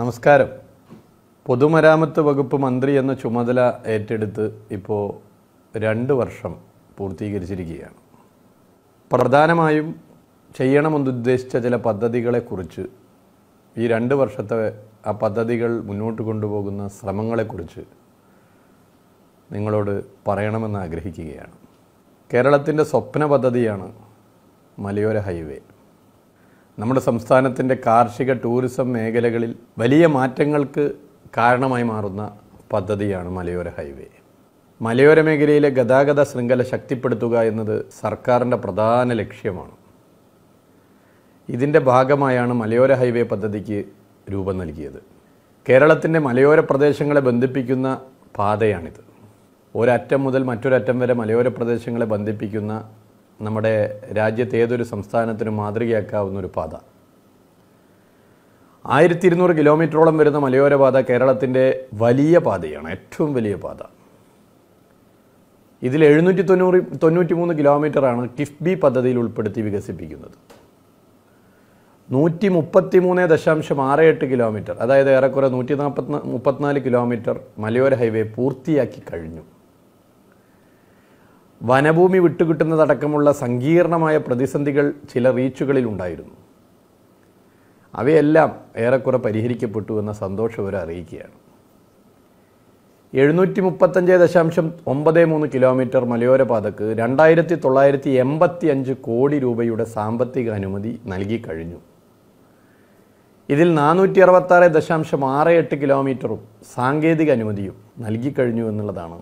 നമസ്കാരം പൊതുമരാമത്ത് വകുപ്പ് മന്ത്രി എന്ന ചുമതല ഏറ്റെടുത്ത് ഇപ്പോൾ രണ്ട് വർഷം പൂർത്തീകരിച്ചിരിക്കുകയാണ് പ്രധാനമായും ചെയ്യണമെന്നുദ്ദേശിച്ച ചില പദ്ധതികളെക്കുറിച്ച് ഈ രണ്ട് വർഷത്തെ ആ പദ്ധതികൾ മുന്നോട്ട് കൊണ്ടുപോകുന്ന ശ്രമങ്ങളെക്കുറിച്ച് നിങ്ങളോട് പറയണമെന്ന് ആഗ്രഹിക്കുകയാണ് കേരളത്തിൻ്റെ സ്വപ്ന പദ്ധതിയാണ് മലയോര ഹൈവേ നമ്മുടെ സംസ്ഥാനത്തിൻ്റെ കാർഷിക ടൂറിസം മേഖലകളിൽ വലിയ മാറ്റങ്ങൾക്ക് കാരണമായി മാറുന്ന പദ്ധതിയാണ് മലയോര ഹൈവേ മലയോര മേഖലയിലെ ഗതാഗത ശൃംഖല ശക്തിപ്പെടുത്തുക എന്നത് സർക്കാരിൻ്റെ പ്രധാന ലക്ഷ്യമാണ് ഇതിൻ്റെ ഭാഗമായാണ് മലയോര ഹൈവേ പദ്ധതിക്ക് രൂപം നൽകിയത് കേരളത്തിൻ്റെ മലയോര പ്രദേശങ്ങളെ ബന്ധിപ്പിക്കുന്ന പാതയാണിത് ഒരറ്റം മുതൽ മറ്റൊരറ്റം വരെ മലയോര പ്രദേശങ്ങളെ ബന്ധിപ്പിക്കുന്ന നമ്മുടെ രാജ്യത്തെ ഏതൊരു സംസ്ഥാനത്തിനും മാതൃകയാക്കാവുന്ന ഒരു പാത ആയിരത്തി ഇരുന്നൂറ് കിലോമീറ്ററോളം വരുന്ന മലയോര പാത കേരളത്തിൻ്റെ വലിയ പാതയാണ് ഏറ്റവും വലിയ പാത ഇതിൽ എഴുന്നൂറ്റി തൊണ്ണൂറ് തൊണ്ണൂറ്റി മൂന്ന് കിലോമീറ്ററാണ് കിഫ്ബി പദ്ധതിയിൽ ഉൾപ്പെടുത്തി വികസിപ്പിക്കുന്നത് നൂറ്റി മുപ്പത്തി മൂന്ന് ദശാംശം ആറ് എട്ട് കിലോമീറ്റർ അതായത് ഏറെക്കുറെ നൂറ്റി നാൽപ്പത്തി മുപ്പത്തിനാല് കിലോമീറ്റർ മലയോര ഹൈവേ പൂർത്തിയാക്കി കഴിഞ്ഞു വനഭൂമി വിട്ടുകിട്ടുന്നതടക്കമുള്ള സങ്കീർണമായ പ്രതിസന്ധികൾ ചില റീച്ചുകളിൽ ഉണ്ടായിരുന്നു അവയെല്ലാം ഏറെക്കുറെ പരിഹരിക്കപ്പെട്ടു എന്ന സന്തോഷം അവർ അറിയിക്കുകയാണ് എഴുന്നൂറ്റി മുപ്പത്തഞ്ച് ദശാംശം ഒമ്പത് മൂന്ന് കിലോമീറ്റർ മലയോര പാതക്ക് രണ്ടായിരത്തി തൊള്ളായിരത്തി എൺപത്തി അഞ്ച് കോടി രൂപയുടെ സാമ്പത്തിക അനുമതി നൽകി കഴിഞ്ഞു ഇതിൽ നാനൂറ്റി അറുപത്താറ് ദശാംശം ആറ് എട്ട് കിലോമീറ്ററും സാങ്കേതിക അനുമതിയും നൽകിക്കഴിഞ്ഞു എന്നുള്ളതാണ്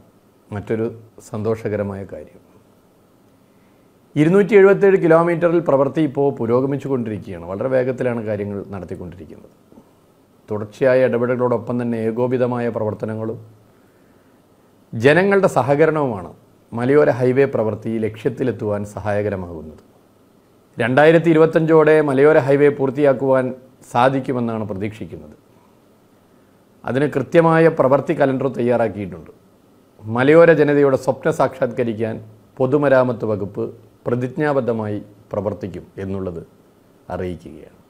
മറ്റൊരു സന്തോഷകരമായ കാര്യം ഇരുന്നൂറ്റി എഴുപത്തേഴ് കിലോമീറ്ററിൽ പ്രവൃത്തി ഇപ്പോൾ പുരോഗമിച്ചു കൊണ്ടിരിക്കുകയാണ് വളരെ വേഗത്തിലാണ് കാര്യങ്ങൾ നടത്തിക്കൊണ്ടിരിക്കുന്നത് തുടർച്ചയായ ഇടപെടലുകളോടൊപ്പം തന്നെ ഏകോപിതമായ പ്രവർത്തനങ്ങളും ജനങ്ങളുടെ സഹകരണവുമാണ് മലയോര ഹൈവേ പ്രവൃത്തി ലക്ഷ്യത്തിലെത്തുവാൻ സഹായകരമാകുന്നത് രണ്ടായിരത്തി ഇരുപത്തഞ്ചോടെ മലയോര ഹൈവേ പൂർത്തിയാക്കുവാൻ സാധിക്കുമെന്നാണ് പ്രതീക്ഷിക്കുന്നത് അതിന് കൃത്യമായ പ്രവൃത്തി കലണ്ടർ തയ്യാറാക്കിയിട്ടുണ്ട് മലയോര ജനതയുടെ സ്വപ്ന സാക്ഷാത്കരിക്കാൻ പൊതുമരാമത്ത് വകുപ്പ് പ്രതിജ്ഞാബദ്ധമായി പ്രവർത്തിക്കും എന്നുള്ളത് അറിയിക്കുകയാണ്